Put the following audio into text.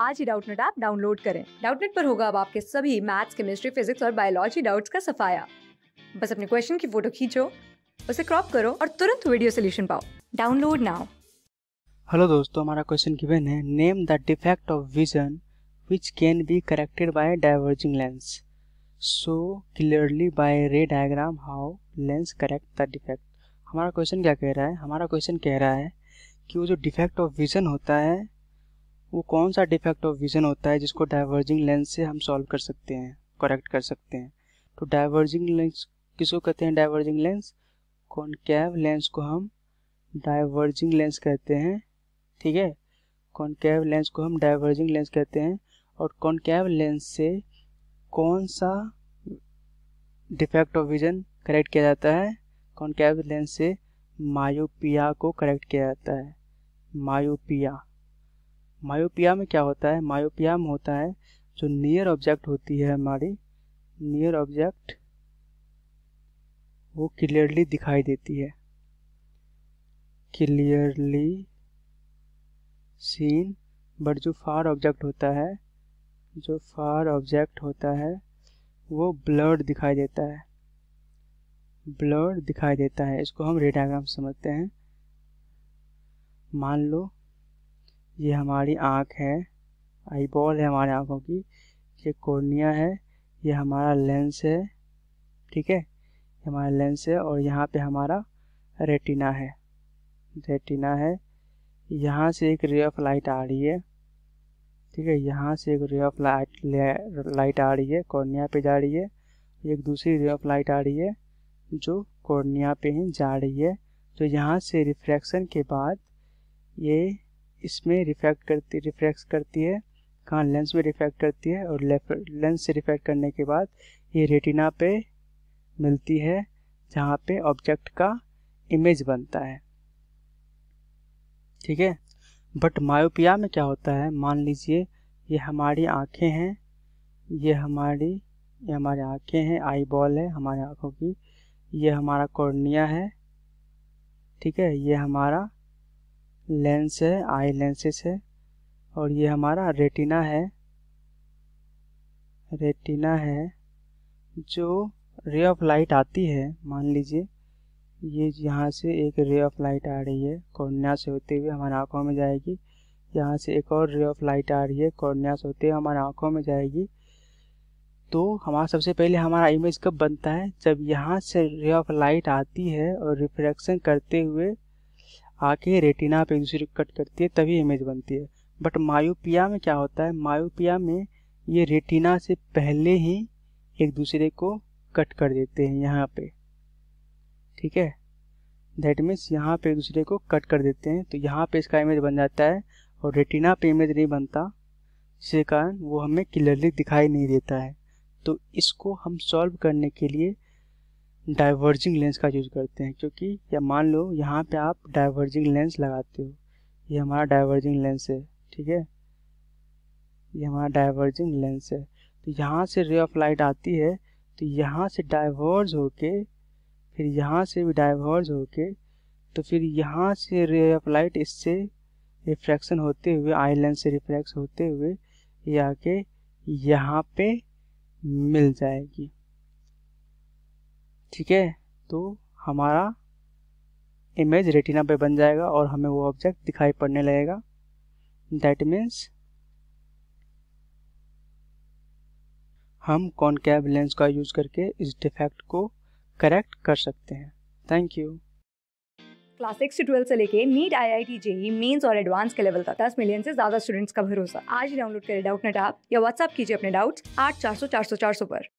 आज ही Doubtnut app download करें डाउटनेट पर होगा अब आपके सभी मैथ्स केमिस्ट्री फिजिक्स और बायोलॉजी डाउट्स का सफाया बस अपने क्वेश्चन की फोटो खींचो उसे क्रॉप करो और तुरंत वीडियो सोल्यूशन पाओ डाउनलोड नाउ हेलो दोस्तों हमारा क्वेश्चन गिवन है name the defect of vision which can be corrected by diverging lens so clearly by ray diagram how lens correct the defect हमारा क्वेश्चन क्या कह रहा है हमारा क्वेश्चन कह रहा है कि वो जो डिफेक्ट ऑफ विजन होता है वो कौन सा डिफेक्ट ऑफ विज़न होता है जिसको डाइवर्जिंग लेंस से हम सॉल्व कर सकते हैं करेक्ट कर सकते हैं तो डाइवर्जिंग लेंस किसको कहते हैं डाइवर्जिंग लेंस कॉन्केव लेंस को हम डाइवर्जिंग लेंस कहते हैं ठीक है कॉन्केव लेंस को हम डाइवर्जिंग लेंस कहते हैं और कॉन्केव लेंस से कौन सा डिफेक्ट ऑफ विज़न करेक्ट किया जाता है कॉन्केव लेंस से मायोपिया को करेक्ट किया जाता है मायोपिया मायोपिया में क्या होता है मायोपिया में होता है जो नियर ऑब्जेक्ट होती है हमारी नियर ऑब्जेक्ट वो क्लियरली दिखाई देती है क्लियरली सीन बट जो फार ऑब्जेक्ट होता है जो फार ऑब्जेक्ट होता है वो ब्लर्ड दिखाई देता है ब्लर्ड दिखाई देता है इसको हम रेडाग्राम समझते हैं मान लो ये हमारी आँख है आई बॉल है हमारे आँखों की ये कोर्निया है ये हमारा लेंस है ठीक है हमारा लेंस है और यहाँ पे हमारा रेटिना है रेटिना है यहाँ से एक रे ऑफ लाइट आ रही है ठीक है यहाँ से एक रे ऑफ लाइट लाइट आ रही है कॉर्निया पे जा रही है एक दूसरी रे ऑफ लाइट आ रही है जो कॉर्निया पे ही जा रही है तो यहाँ से रिफ्रैक्शन के बाद ये इसमें रिफ्रैक्ट करती रिफ्रैक्ट करती है कहाँ लेंस में रिफ्रैक्ट करती है और लेंस से रिफ्रैक्ट करने के बाद ये रेटिना पे मिलती है जहाँ पे ऑब्जेक्ट का इमेज बनता है ठीक है बट मायोपिया में क्या होता है मान लीजिए ये हमारी आँखें हैं ये हमारी ये हमारी आँखें हैं आई बॉल है हमारी आँखों की ये हमारा कॉर्निया है ठीक है ये हमारा लेंस है आई लेंसेस है और ये हमारा रेटिना है रेटिना है जो रे ऑफ लाइट आती है मान लीजिए ये यहाँ से एक रे ऑफ लाइट आ रही है कॉर्निया से होते हुए हमारे आँखों में जाएगी यहाँ से एक और रे ऑफ लाइट आ रही है कॉर्निया से होते हुए हमारे आँखों में जाएगी तो हमारा सबसे पहले हमारा इमेज कब बनता है जब यहाँ से रे ऑफ लाइट आती है और रिफ्रैक्शन करते हुए आके रेटिना पे को कट करती है तभी इमेज बनती है बट मायोपिया में क्या होता है मायोपिया में ये रेटिना से पहले ही एक दूसरे को कट कर देते हैं यहाँ पे ठीक है दैट मीन्स यहाँ पे एक दूसरे को कट कर देते हैं तो यहाँ पे इसका इमेज बन जाता है और रेटिना पे इमेज नहीं बनता जिसके कारण वो हमें क्लियरली दिखाई नहीं देता है तो इसको हम सॉल्व करने के लिए डाइवर्जिंग लेंस का यूज़ करते हैं क्योंकि या मान लो यहाँ पे आप डाइवर्जिंग लेंस लगाते हो ये हमारा डाइवर्जिंग लेंस है ठीक है ये हमारा डाइवर्जिंग लेंस है तो यहाँ से रे ऑफ लाइट आती है तो यहाँ से डाइवर्ज होके फिर यहाँ से भी डाइवर्ज होके तो फिर यहाँ से रे ऑफ लाइट इससे रिफ्रैक्शन होते हुए आई लेंस से रिफ्रैक्स होते हुए ये आके यहाँ पे मिल जाएगी ठीक है तो हमारा इमेज रेटिना पे बन जाएगा और हमें वो ऑब्जेक्ट दिखाई पड़ने लगेगा दैट मीन्स हम कॉनकैव लेंस का यूज़ करके इस डिफेक्ट को करेक्ट कर सकते हैं thank you class six twelfth twelve से लेके NEET I I T JEE mains और एडवांस के लेवल तक दस मिलियन से ज्यादा स्टूडेंट्स का भरोसा आज डाउनलोड करें डाउट नेट आप या व्हाट्सअप कीजिए अपने डाउट्स आठ चार सौ चार सौ चार सौ पर